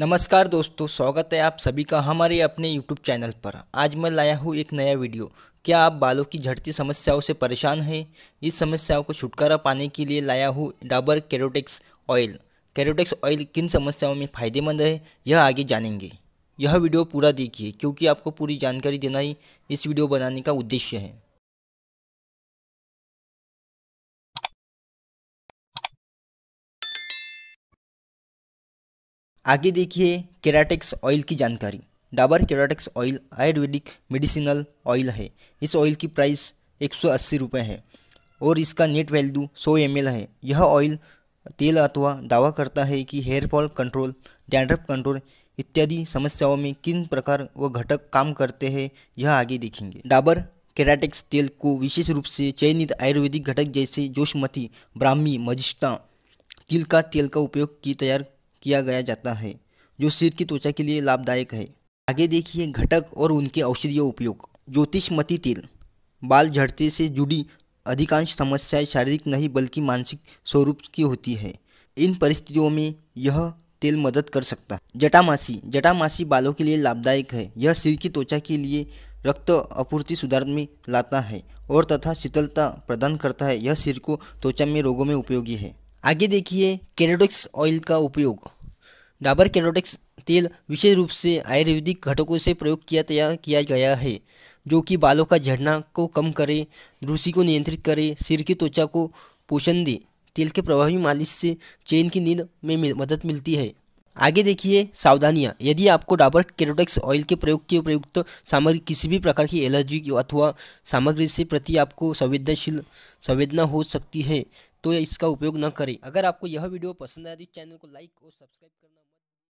नमस्कार दोस्तों स्वागत है आप सभी का हमारे अपने YouTube चैनल पर आज मैं लाया हूँ एक नया वीडियो क्या आप बालों की झड़ती समस्याओं से परेशान हैं इस समस्याओं को छुटकारा पाने के लिए लाया हूँ Dabur Keratex oil Keratex oil किन समस्याओं में फ़ायदेमंद है यह आगे जानेंगे यह वीडियो पूरा देखिए क्योंकि आपको पूरी जानकारी देना ही इस वीडियो बनाने का उद्देश्य है आगे देखिए केराटेक्स ऑयल की जानकारी Dabur Keratex oil ayurvedic medicinal oil है इस ऑयल की प्राइस एक सौ अस्सी रुपये है और इसका नेट वैल्यू सौ एम है यह ऑयल तेल अथवा दावा करता है कि hair fall control dandruff control इत्यादि समस्याओं में किन प्रकार व घटक काम करते हैं यह आगे देखेंगे डाबर केराटेक्स तेल को विशेष रूप से चयनित आयुर्वेदिक घटक जैसे जोशमती ब्राह्मी मजिष्ठा तिल का तेल का उपयोग की तैयार किया गया जाता है जो सिर की त्वचा के लिए लाभदायक है आगे देखिए घटक और उनके औषधीय उपयोग ज्योतिषमती तेल बाल झड़ते से जुड़ी अधिकांश समस्याएं शारीरिक नहीं बल्कि मानसिक स्वरूप की होती है इन परिस्थितियों में यह तेल मदद कर सकता है जटामासी जटामासी बालों के लिए लाभदायक है यह सिर की त्वचा के लिए रक्त आपूर्ति सुधार में लाता है और तथा शीतलता प्रदान करता है यह सिर को त्वचा में रोगों में उपयोगी है आगे देखिए कैरोटिक्स ऑयल का उपयोग डाबर कैरोटिक्स तेल विशेष रूप से आयुर्वेदिक घटकों से प्रयोग किया तैयार किया गया है जो कि बालों का झड़ना को कम करे रूसी को नियंत्रित करे सिर की त्वचा को पोषण दे तेल के प्रभावी मालिश से चेन की नींद में मदद मिलती है आगे देखिए सावधानियाँ यदि आपको डाबर केरोटेक्स ऑयल के प्रयोग के उपयुक्त सामग्री किसी भी प्रकार की एलर्जी अथवा सामग्री से प्रति आपको संवेदनशील संवेदना हो सकती है तो इसका उपयोग न करें अगर आपको यह वीडियो पसंद आया तो चैनल को लाइक और सब्सक्राइब करना